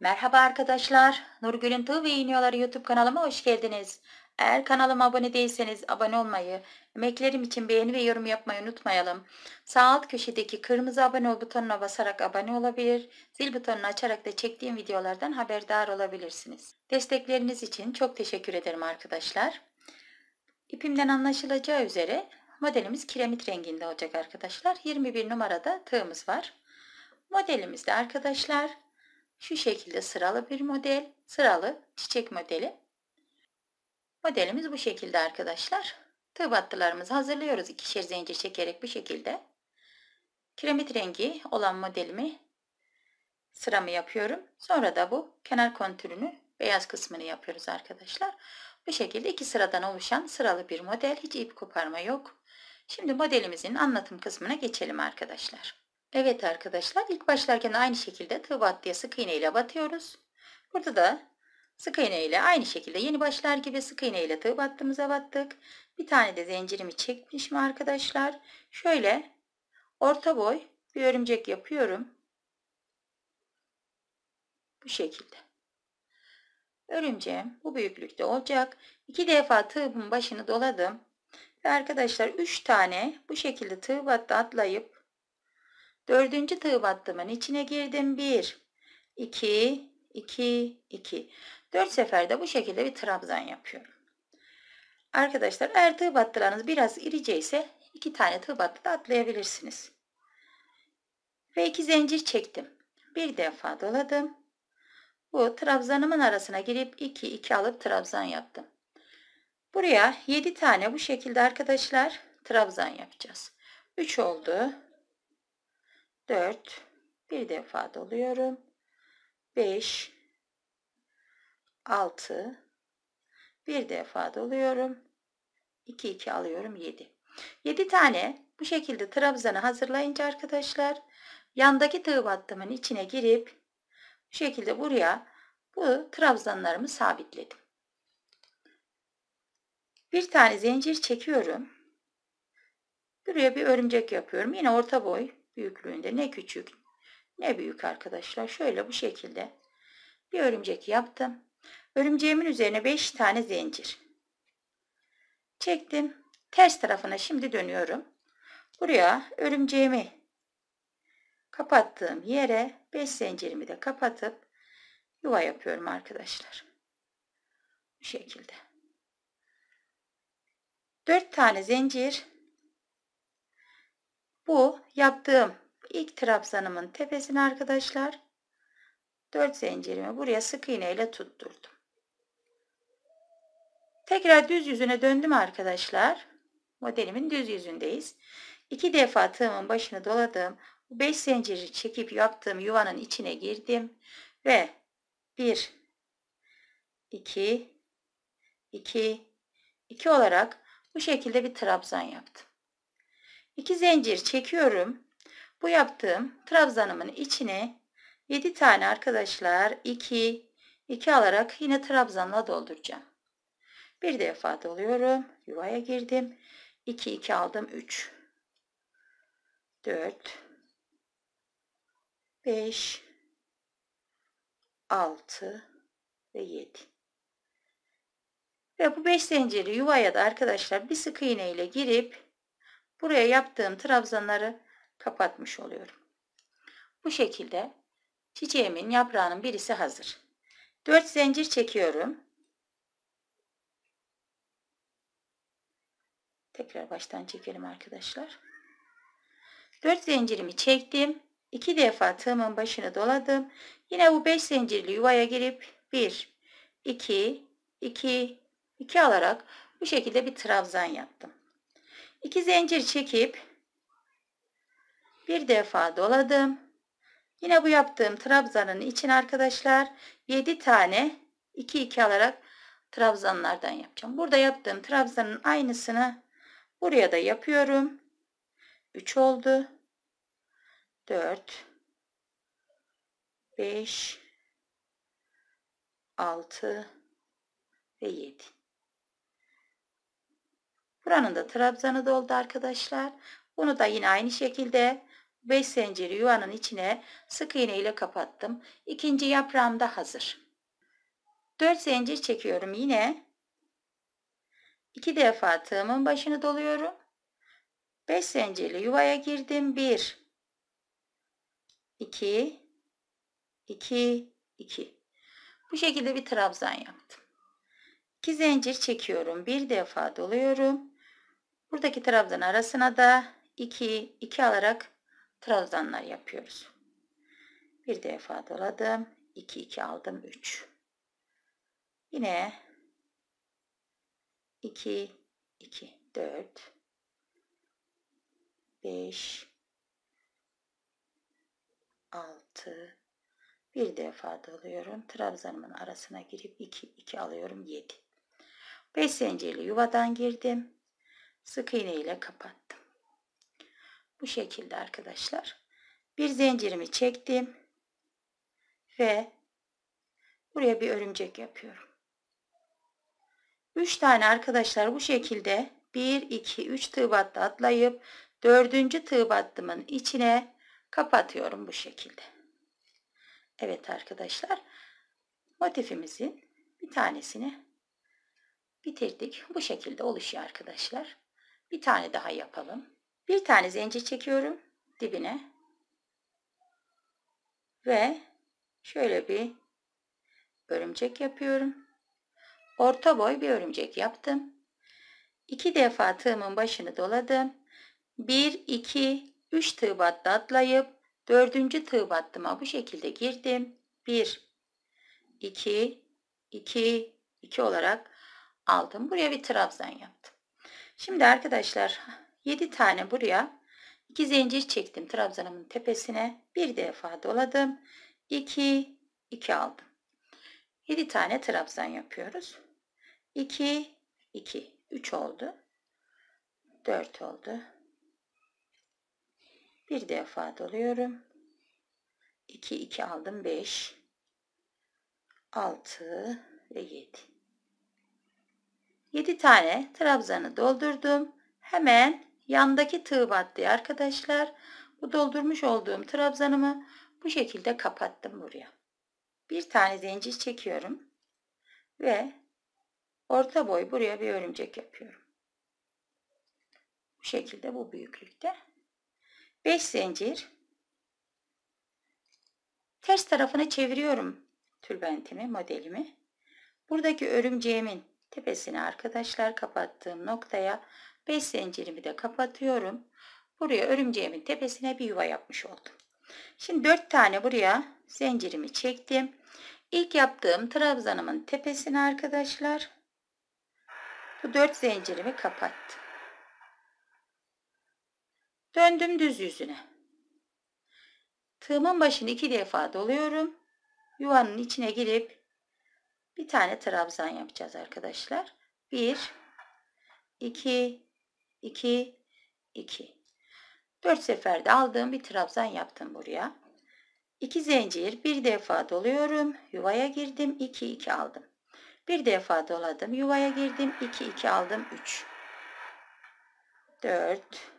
Merhaba arkadaşlar. Nurgül'ün Tığ ve İğniyorları YouTube kanalıma hoş geldiniz. Eğer kanalıma abone değilseniz abone olmayı, emeklerim için beğeni ve yorum yapmayı unutmayalım. Sağ alt köşedeki kırmızı abone ol butonuna basarak abone olabilir, zil butonunu açarak da çektiğim videolardan haberdar olabilirsiniz. Destekleriniz için çok teşekkür ederim arkadaşlar. İpimden anlaşılacağı üzere modelimiz kiremit renginde olacak arkadaşlar. 21 numarada tığımız var. Modelimizde arkadaşlar şu şekilde sıralı bir model, sıralı çiçek modeli. Modelimiz bu şekilde arkadaşlar. Tığ battılarımızı hazırlıyoruz. İkişer zincir çekerek bu şekilde. Kiremit rengi olan modelimi sıramı yapıyorum. Sonra da bu kenar kontürünü beyaz kısmını yapıyoruz arkadaşlar. Bu şekilde iki sıradan oluşan sıralı bir model. Hiç ip koparma yok. Şimdi modelimizin anlatım kısmına geçelim arkadaşlar. Evet arkadaşlar ilk başlarken aynı şekilde tığ bat sık iğne ile batıyoruz. Burada da sık iğne ile aynı şekilde yeni başlar gibi sık iğne ile tığ battığımıza battık. Bir tane de zincirimi çekmişim arkadaşlar. Şöyle orta boy bir örümcek yapıyorum. Bu şekilde. Örümceğim bu büyüklükte olacak. İki defa tığımın başını doladım. Ve arkadaşlar üç tane bu şekilde tığ battı atlayıp Dördüncü tığ battımın içine girdim. 1, 2, 2, 2. 4 seferde bu şekilde bir trabzan yapıyorum. Arkadaşlar eğer tığ battılarınız biraz irice ise 2 tane tığ battı da atlayabilirsiniz. Ve 2 zincir çektim. Bir defa doladım. Bu trabzanımın arasına girip 2 2 alıp trabzan yaptım. Buraya 7 tane bu şekilde arkadaşlar trabzan yapacağız. 3 oldu. 4 bir defa doluyorum 5 6 bir defa doluyorum 2 2 alıyorum 7 7 tane bu şekilde trabzanı hazırlayınca arkadaşlar yandaki tığ battımın içine girip bu şekilde buraya bu trabzanlarımı sabitledim bir tane zincir çekiyorum buraya bir örümcek yapıyorum yine orta boy büyüklüğünde ne küçük ne büyük arkadaşlar. Şöyle bu şekilde bir örümcek yaptım. Örümceğimin üzerine 5 tane zincir. Çektim. Ters tarafına şimdi dönüyorum. Buraya örümceğimi kapattığım yere 5 zincirimi de kapatıp yuva yapıyorum arkadaşlar. Bu şekilde. 4 tane zincir bu yaptığım ilk trabzanımın tepesini arkadaşlar 4 zincirimi buraya sık iğne ile tutturdum. Tekrar düz yüzüne döndüm arkadaşlar. Modelimin düz yüzündeyiz. 2 defa tığımın başını doladım. 5 zinciri çekip yaptığım yuvanın içine girdim ve 1 2 2 2 olarak bu şekilde bir trabzan yaptım. 2 zincir çekiyorum. Bu yaptığım trabzanımın içine 7 tane arkadaşlar 2 2 alarak yine trabzanla dolduracağım. Bir defa doluyorum. Yuvaya girdim. 2 2 aldım 3 4 5 6 ve 7 ve bu 5 zinciri yuvaya da arkadaşlar bir sık iğne ile girip Buraya yaptığım trabzanları kapatmış oluyorum. Bu şekilde çiçeğimin yaprağının birisi hazır. 4 zincir çekiyorum. Tekrar baştan çekelim arkadaşlar. 4 zincirimi çektim. 2 defa tığımın başını doladım. Yine bu 5 zincirli yuvaya girip 1, 2, 2, 2 alarak bu şekilde bir trabzan yaptım. 2 zincir çekip bir defa doladım. Yine bu yaptığım trabzanın için arkadaşlar 7 tane 2 2 alarak trabzanlardan yapacağım. Burada yaptığım trabzanın aynısını buraya da yapıyorum. 3 oldu. 4 5 6 ve 7 Buranın da trabzanı doldu arkadaşlar. Bunu da yine aynı şekilde 5 zinciri yuvanın içine sık iğne ile kapattım. İkinci yaprağım da hazır. 4 zincir çekiyorum yine. 2 defa tığımın başını doluyorum. 5 zincirli yuvaya girdim. 1 2 2 2 Bu şekilde bir trabzan yaptım. 2 zincir çekiyorum. Bir defa doluyorum. Buradaki trabzan arasına da 2 2 alarak trabzanlar yapıyoruz. Bir defa doladım. 2 2 aldım 3. Yine 2 2 4 5 6 bir defa doluyorum. Trabzanımın arasına girip 2 2 alıyorum 7. 5 zincirli yuvadan girdim sık iğne ile kapattım. Bu şekilde arkadaşlar. Bir zincirimi çektim ve buraya bir örümcek yapıyorum. 3 tane arkadaşlar bu şekilde 1 2 3 tığ battı atlayıp 4. tığ battımın içine kapatıyorum bu şekilde. Evet arkadaşlar motifimizin bir tanesini bitirdik. Bu şekilde oluşuyor arkadaşlar. Bir tane daha yapalım. Bir tane zincir çekiyorum dibine. Ve şöyle bir örümcek yapıyorum. Orta boy bir örümcek yaptım. İki defa tığımın başını doladım. Bir, iki, üç tığ battı atlayıp dördüncü tığ battıma bu şekilde girdim. Bir, iki, iki, iki olarak aldım. Buraya bir trabzan yaptım. Şimdi arkadaşlar 7 tane buraya 2 zincir çektim trabzanımın tepesine. Bir defa doladım. 2 2 aldım. 7 tane trabzan yapıyoruz. 2 2 3 oldu. 4 oldu. Bir defa doluyorum. 2 2 aldım 5 6 ve 7 7 tane trabzanı doldurdum. Hemen yandaki tığ battı arkadaşlar. Bu doldurmuş olduğum trabzanımı bu şekilde kapattım buraya. Bir tane zincir çekiyorum ve orta boy buraya bir örümcek yapıyorum. Bu şekilde bu büyüklükte. 5 zincir. Ters tarafını çeviriyorum tülbentimi, modelimi. Buradaki örümceğimin tepesini arkadaşlar kapattığım noktaya 5 zincirimi de kapatıyorum. Buraya örümceğimin tepesine bir yuva yapmış oldum. Şimdi 4 tane buraya zincirimi çektim. İlk yaptığım trabzanımın tepesine arkadaşlar bu 4 zincirimi kapattım. Döndüm düz yüzüne. Tığımın başını iki defa doluyorum. Yuvanın içine girip bir tane trabzan yapacağız arkadaşlar. 1, 2, 2, 2. 4 seferde aldığım bir trabzan yaptım buraya. 2 zincir bir defa doluyorum. Yuvaya girdim. 2, 2 aldım. Bir defa doladım. Yuvaya girdim. 2, 2 aldım. 3, 4,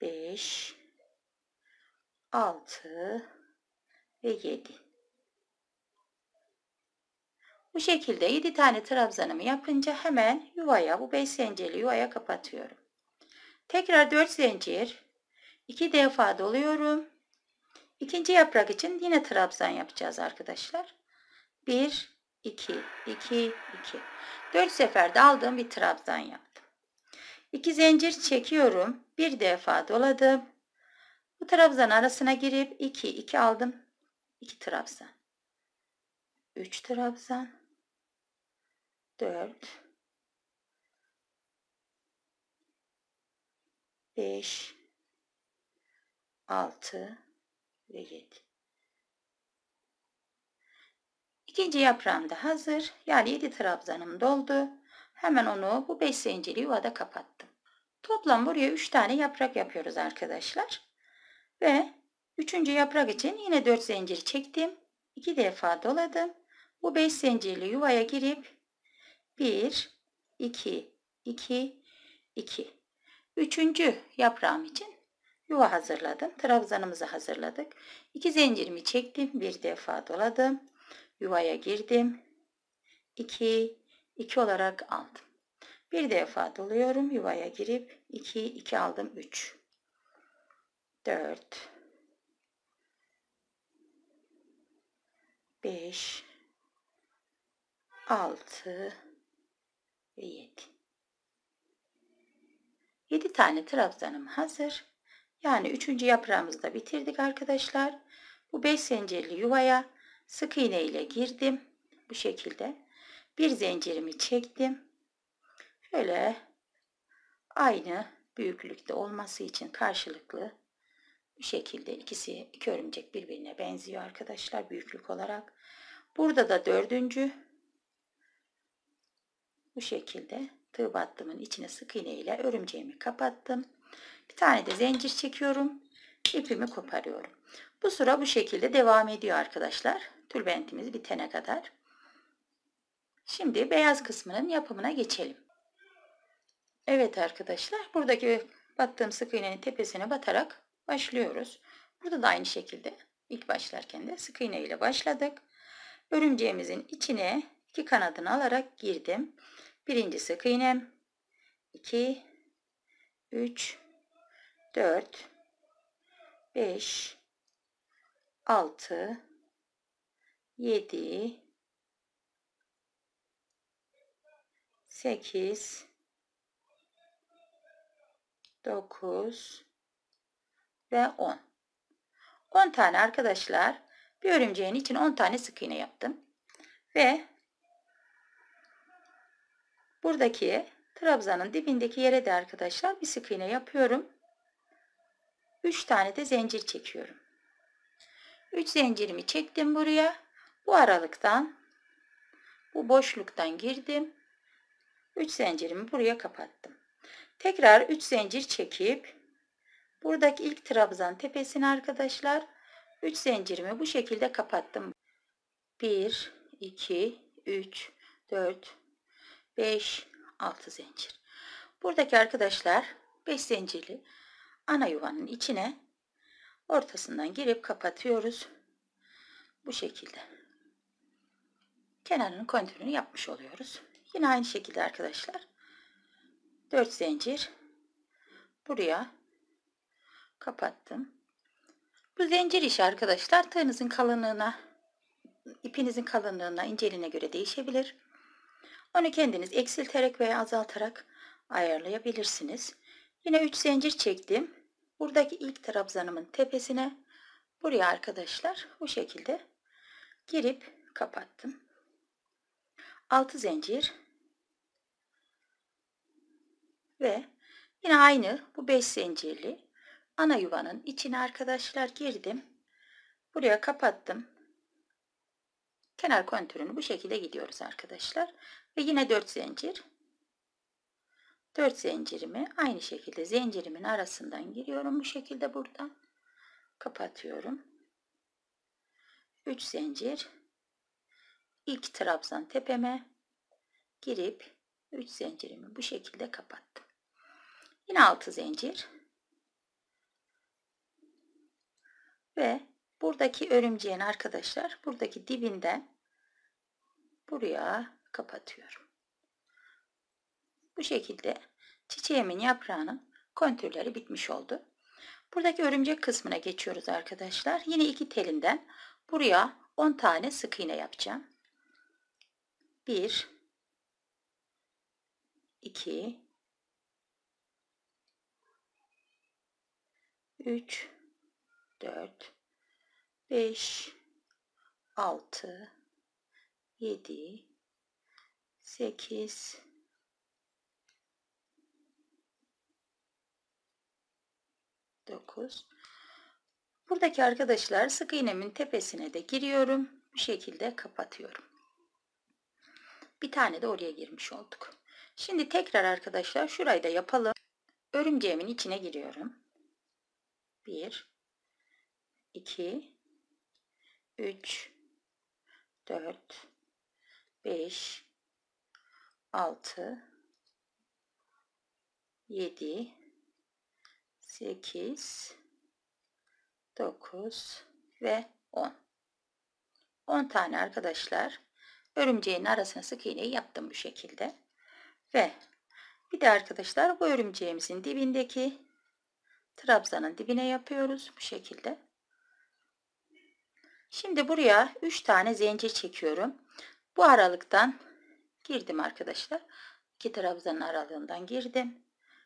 5, 6 ve 7. Bu şekilde 7 tane trabzanımı yapınca hemen yuvaya bu 5 zincirli yuvaya kapatıyorum. Tekrar 4 zincir 2 defa doluyorum. İkinci yaprak için yine trabzan yapacağız arkadaşlar. 1 2 2 2 4 seferde aldığım bir trabzan yaptım. 2 zincir çekiyorum. Bir defa doladım. Bu trabzan arasına girip 2 2 aldım. 2 trabzan. 3 trabzan. 4 5 6 ve 7 İkinci yaprağım da hazır. Yani 7 trabzanım doldu. Hemen onu bu 5 zincirli yuvada kapattım. Toplam buraya 3 tane yaprak yapıyoruz arkadaşlar. Ve 3. yaprak için yine 4 zincir çektim. 2 defa doladım. Bu 5 zincirli yuvaya girip 1, 2, 2, 2. Üçüncü yaprağım için yuva hazırladım. Trabzanımızı hazırladık. İki zincirimi çektim. Bir defa doladım. Yuvaya girdim. 2, 2 olarak aldım. Bir defa doluyorum. Yuvaya girip 2, 2 aldım. 3, 4, 5, 6, ve 7. 7 tane trabzanım hazır. Yani 3. yaprağımızı da bitirdik arkadaşlar. Bu 5 zincirli yuvaya sık iğne ile girdim. Bu şekilde. Bir zincirimi çektim. Şöyle aynı büyüklükte olması için karşılıklı bu şekilde ikisi iki örümcek birbirine benziyor arkadaşlar büyüklük olarak. Burada da dördüncü bu şekilde tığ battımın içine sık iğne ile örümceğimi kapattım. Bir tane de zincir çekiyorum. İpimi koparıyorum. Bu sıra bu şekilde devam ediyor arkadaşlar. Tülbentimiz bitene kadar. Şimdi beyaz kısmının yapımına geçelim. Evet arkadaşlar buradaki battığım sık iğnenin tepesine batarak başlıyoruz. Burada da aynı şekilde ilk başlarken de sık iğne ile başladık. Örümceğimizin içine iki kanadını alarak girdim. Birinci sık iğnem. 2 3 4 5 6 7 8 9 ve 10 10 tane arkadaşlar bir örümceğin için 10 tane sık iğne yaptım ve Buradaki trabzanın dibindeki yere de arkadaşlar bir sık iğne yapıyorum. 3 tane de zincir çekiyorum. 3 zincirimi çektim buraya. Bu aralıktan bu boşluktan girdim. 3 zincirimi buraya kapattım. Tekrar 3 zincir çekip buradaki ilk trabzan tepesine arkadaşlar 3 zincirimi bu şekilde kapattım. 1 2 3 4 5, 6 zincir. Buradaki arkadaşlar 5 zincirli ana yuvanın içine ortasından girip kapatıyoruz. Bu şekilde. Kenarının kontürünü yapmış oluyoruz. Yine aynı şekilde arkadaşlar. 4 zincir buraya kapattım. Bu zincir işi arkadaşlar tığınızın kalınlığına, ipinizin kalınlığına, inceliğine göre değişebilir. Onu kendiniz eksilterek veya azaltarak ayarlayabilirsiniz. Yine 3 zincir çektim. Buradaki ilk trabzanımın tepesine buraya arkadaşlar bu şekilde girip kapattım. 6 zincir ve yine aynı bu 5 zincirli ana yuvanın içine arkadaşlar girdim. Buraya kapattım kenar kontürünü bu şekilde gidiyoruz arkadaşlar. Ve yine 4 zincir. 4 zincirimi aynı şekilde zincirimin arasından giriyorum bu şekilde buradan. Kapatıyorum. 3 zincir. ilk trabzan tepeme girip 3 zincirimi bu şekilde kapattım. Yine 6 zincir. Ve Buradaki örümceğin arkadaşlar buradaki dibinden buraya kapatıyorum. Bu şekilde çiçeğimin yaprağının kontürleri bitmiş oldu. Buradaki örümcek kısmına geçiyoruz arkadaşlar. Yine iki telinden buraya 10 tane sık iğne yapacağım. 1 2 3 4 5 6 7 8 9 Buradaki arkadaşlar sık iğnemin tepesine de giriyorum. Bu şekilde kapatıyorum. Bir tane de oraya girmiş olduk. Şimdi tekrar arkadaşlar şurayı da yapalım. Örümceğimin içine giriyorum. 1 2 3 4 5 6 7 8 9 ve 10 10 tane arkadaşlar örümceğin arasına sık iğneyi yaptım bu şekilde ve bir de arkadaşlar bu örümceğimizin dibindeki trabzanın dibine yapıyoruz bu şekilde Şimdi buraya 3 tane zincir çekiyorum. Bu aralıktan girdim arkadaşlar. İki trabzanın aralığından girdim.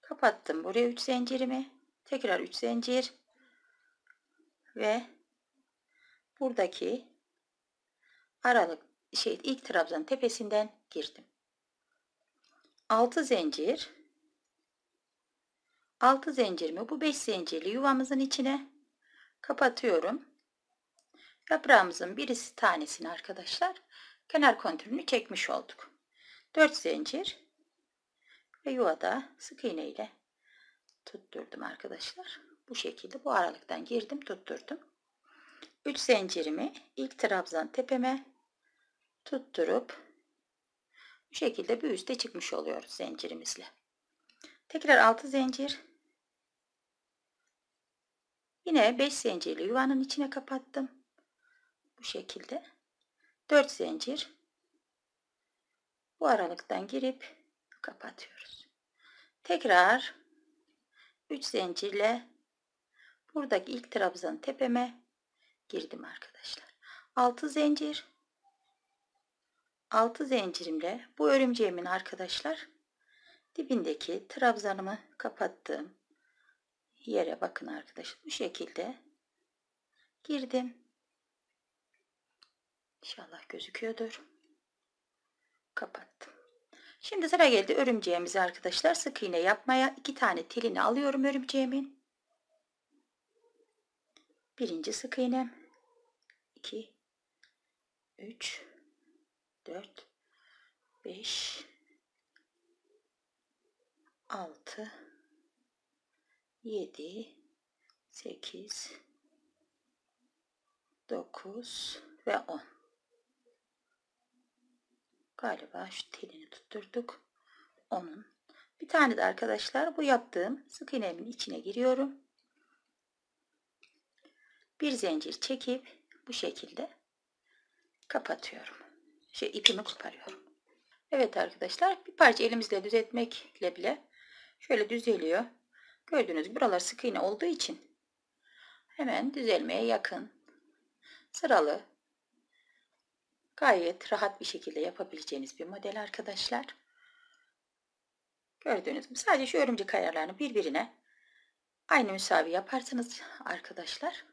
Kapattım buraya 3 zincirimi. Tekrar 3 zincir. Ve buradaki aralık şey ilk trabzanın tepesinden girdim. 6 zincir 6 zincirimi bu 5 zincirli yuvamızın içine kapatıyorum. Yaprağımızın birisi tanesini arkadaşlar kenar kontürünü çekmiş olduk. 4 zincir ve yuvada sık iğne ile tutturdum arkadaşlar. Bu şekilde bu aralıktan girdim tutturdum. 3 zincirimi ilk trabzan tepeme tutturup bu şekilde bir üste çıkmış oluyoruz zincirimizle. Tekrar 6 zincir. Yine 5 zincirli yuvanın içine kapattım bu şekilde 4 zincir bu aralıktan girip kapatıyoruz. Tekrar 3 zincirle buradaki ilk trabzan tepeme girdim arkadaşlar. 6 zincir 6 zincirimle bu örümceğimin arkadaşlar dibindeki trabzanımı kapattığım yere bakın arkadaşlar bu şekilde girdim İnşallah gözüküyordur. Kapattım. Şimdi sıra geldi örümceğimize arkadaşlar. Sık iğne yapmaya iki tane telini alıyorum örümceğimin. Birinci sık iğnem. 2 3 4 5 6 7 8 9 ve 10 Galiba şu telini tutturduk. Onun. Bir tane de arkadaşlar bu yaptığım sık iğnemin içine giriyorum. Bir zincir çekip bu şekilde kapatıyorum. Şey ipimi koparıyorum. Evet arkadaşlar bir parça elimizle düzeltmekle bile şöyle düzeliyor. Gördüğünüz gibi buralar sık iğne olduğu için hemen düzelmeye yakın sıralı Gayet rahat bir şekilde yapabileceğiniz bir model arkadaşlar. Gördüğünüz gibi sadece şu örümcek ayarlarını birbirine aynı müsavi yaparsanız arkadaşlar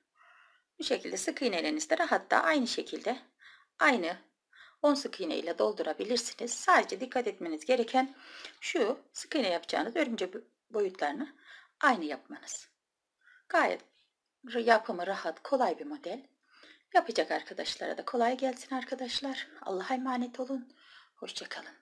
bu şekilde sık iğnelerinizde rahat da aynı şekilde aynı 10 sık iğne ile doldurabilirsiniz. Sadece dikkat etmeniz gereken şu sık iğne yapacağınız örümcek boyutlarını aynı yapmanız. Gayet yapımı rahat, kolay bir model. Yapacak arkadaşlara da kolay gelsin arkadaşlar. Allah'a emanet olun. Hoşçakalın.